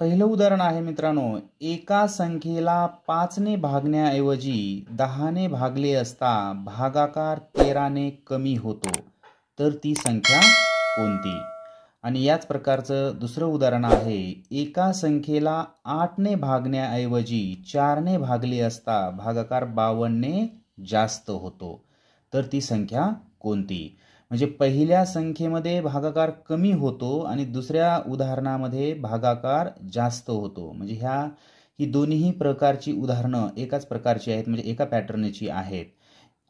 पहिलं उदाहरण आहे मित्रांनो एका संख्येला पाचने भागण्याऐवजी दहाने भागले असता भागाकार तेराने कमी होतो तर ती संख्या कोणती आणि याच प्रकारचं दुसरं उदाहरण आहे एका संख्येला आठने भागण्याऐवजी चारने भागले असता भागाकार बावनने जास्त होतो तर ती संख्या कोणती म्हणजे पहिल्या संख्येमध्ये भागाकार कमी होतो आणि दुसऱ्या उदाहरणामध्ये भागाकार जास्त होतो म्हणजे ह्या ही दोन्ही प्रकारची उदाहरणं एकाच प्रकारची आहेत म्हणजे एका पॅटर्नची आहेत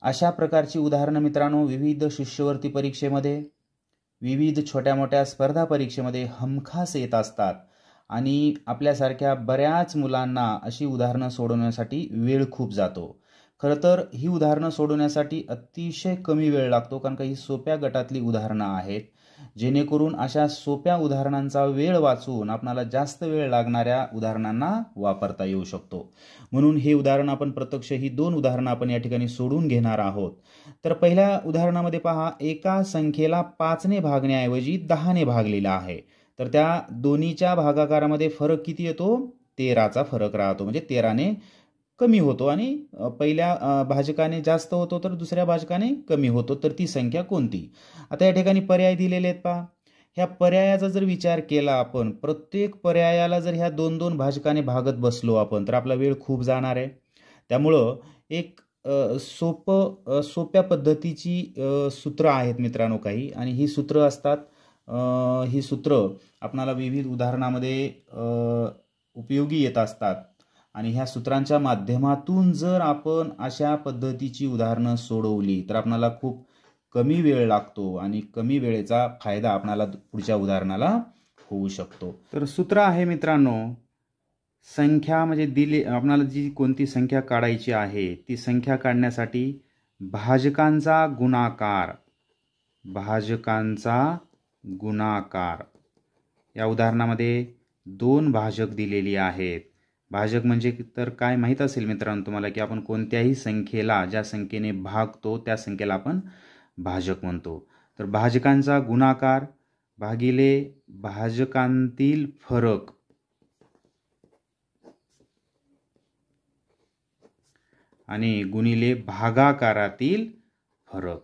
अशा प्रकारची उदाहरणं मित्रांनो विविध शिष्यवर्ती परीक्षेमध्ये विविध छोट्या मोठ्या स्पर्धा परीक्षेमध्ये हमखास येत असतात आणि आपल्यासारख्या बऱ्याच मुलांना अशी उदाहरणं सोडवण्यासाठी वेळ खूप जातो खरं तर ही उदाहरणं सोडवण्यासाठी अतिशय कमी वेळ लागतो कारण का ही सोप्या गटातली उदाहरणं आहेत जेणेकरून अशा सोप्या उदाहरणांचा वेळ वाचून आपणाला जास्त वेळ लागणाऱ्या उदाहरणांना वापरता येऊ शकतो म्हणून हे उदाहरण आपण प्रत्यक्ष ही दोन उदाहरणं आपण या ठिकाणी सोडून घेणार आहोत तर पहिल्या उदाहरणामध्ये पहा एका संख्येला पाचने भागण्याऐवजी दहाने भागलेला आहे तर त्या दोन्हीच्या भागाकारामध्ये फरक किती येतो तेराचा फरक राहतो म्हणजे तेराने कमी होतो आणि पहिल्या भाजकाने जास्त होतो तर दुसऱ्या भाजकाने कमी होतो तर ती संख्या कोणती आता या ठिकाणी पर्याय दिलेले आहेत पहा ह्या पर्यायाचा जर विचार केला आपण प्रत्येक पर्यायाला जर ह्या दोन दोन भाजकाने भागत बसलो आपण तर आपला वेळ खूप जाणार आहे त्यामुळं एक सोप सोप्या पद्धतीची सूत्रं आहेत मित्रांनो काही आणि ही सूत्रं असतात ही सूत्रं आपणाला विविध उदाहरणामध्ये उपयोगी येत असतात आणि ह्या सूत्रांच्या माध्यमातून जर आपण अशा पद्धतीची उदाहरणं सोडवली तर आपणाला खूप कमी वेळ लागतो आणि कमी वेळेचा फायदा आपणाला पुढच्या उदाहरणाला होऊ शकतो तर सूत्र आहे मित्रांनो संख्या म्हणजे दिली आपणाला जी कोणती संख्या काढायची आहे ती संख्या काढण्यासाठी भाजकांचा गुणाकार भाजकांचा गुणाकार या उदाहरणामध्ये दोन भाजक दिलेली आहेत भाजक म्हणजे तर काय माहीत असेल मित्रांनो तुम्हाला की आपण कोणत्याही संख्येला ज्या संख्येने भागतो त्या संख्येला आपण भाजक म्हणतो तर भाजकांचा गुणाकार भागिले भाजकांतील फरक आणि गुणिले भागाकारातील फरक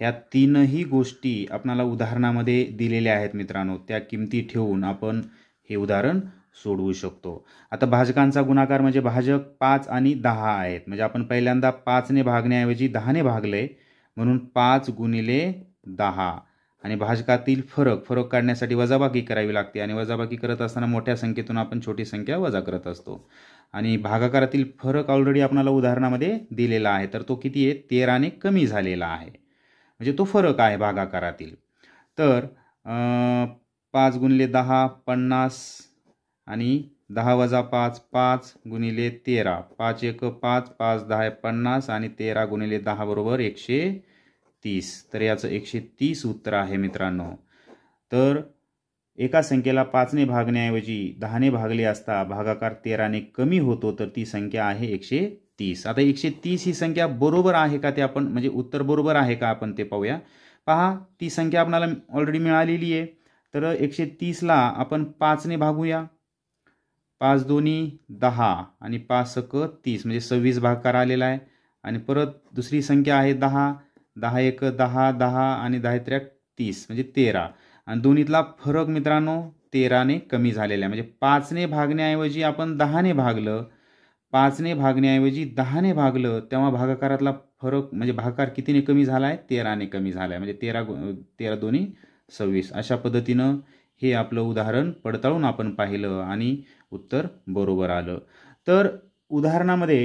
ह्या तीनही गोष्टी आपणाला उदाहरणामध्ये दिलेल्या आहेत मित्रांनो त्या किमती ठेवून आपण हे उदाहरण सोडवू शकतो आता भाजकांचा गुणाकार म्हणजे भाजक पाच आणि दहा आहेत म्हणजे आपण पहिल्यांदा पाचने भागण्याऐवजी दहाने भागले म्हणून पाच गुणिले दहा आणि भाजकातील फरक फरक काढण्यासाठी वजाबाकी करावी लागते आणि वजाबाकी करत असताना मोठ्या संख्येतून आपण छोटी संख्या वजा करत असतो आणि भागाकारातील फरक ऑलरेडी आपणाला उदाहरणामध्ये दिलेला आहे तर तो किती आहे तेराने कमी झालेला आहे म्हणजे तो फरक आहे भागाकारातील तर पाच गुणले दहा पन्नास आणि दहा वजा पाच पाच गुणिले तेरा पाच एक पाच पाच दहा पन्नास आणि तेरा गुणिले दहा बरोबर एकशे तीस तर याचं एकशे तीस उत्तर आहे मित्रांनो तर एका संख्येला पाचने भागण्याऐवजी दहाने भागले असता भागाकार तेराने कमी होतो तर ती संख्या आहे एकशे तीस आता एकशे तीस ही संख्या बरोबर आहे का ते आपण म्हणजे उत्तर बरोबर आहे का आपण ते पाहूया पहा ती संख्या आपणाला ऑलरेडी मिळालेली आहे तर एकशे तीसला आपण पाचने भागूया पाच दोन्ही दहा आणि पाच सक तीस म्हणजे सव्वीस भागकार आलेला आहे आणि परत दुसरी संख्या आहे दहा दहा एक दहा दहा आणि दहा त्र्या तीस म्हणजे तेरा आणि दोन्हीतला फरक मित्रांनो तेराने कमी झालेला आहे म्हणजे पाचने भागण्याऐवजी आपण दहाने भागलं पाचने भागण्याऐवजी दहाने भागलं तेव्हा भागाकारातला फरक म्हणजे भागाकार कितीने कमी झाला आहे तेराने कमी झाला आहे म्हणजे तेरा तेरा दोन्ही सव्वीस अशा पद्धतीनं हे आपलं उदाहरण पडताळून आपण पाहिलं आणि उत्तर बरोबर आलं तर उदाहरणामध्ये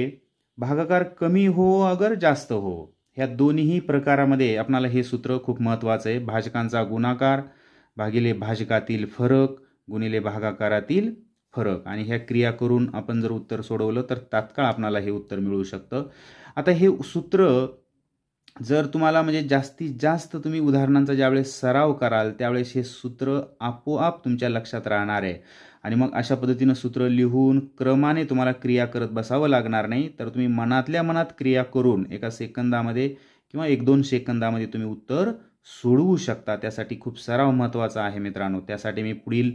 भागाकार कमी हो अगर जास्त हो ह्या दोन्ही प्रकारामध्ये आपणाला हे सूत्र खूप महत्त्वाचं आहे भाजकांचा गुणाकार भागिले भाजकातील फरक गुणिले भागाकारातील फरक आणि ह्या क्रिया करून आपण जर उत्तर सोडवलं तर तात्काळ आपणाला हे उत्तर मिळू शकतं आता हे सूत्र जर तुम्हाला म्हणजे जास्तीत जास्त तुम्ही उदाहरणांचा ज्यावेळेस सराव कराल त्यावेळेस हे सूत्र आपोआप तुमच्या लक्षात राहणार आहे आणि मग अशा पद्धतीनं सूत्र लिहून क्रमाने तुम्हाला क्रिया करत बसावं लागणार नाही तर तुम्ही मनातल्या मनात क्रिया करून एका सेकंदामध्ये किंवा एक दोन सेकंदामध्ये तुम्ही उत्तर सोडवू शकता त्यासाठी खूप सराव महत्त्वाचा आहे मित्रांनो त्यासाठी मी पुढील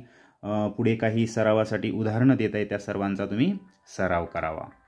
पुढे काही सरावासाठी उदाहरणं देत आहे त्या सर्वांचा तुम्ही सराव करावा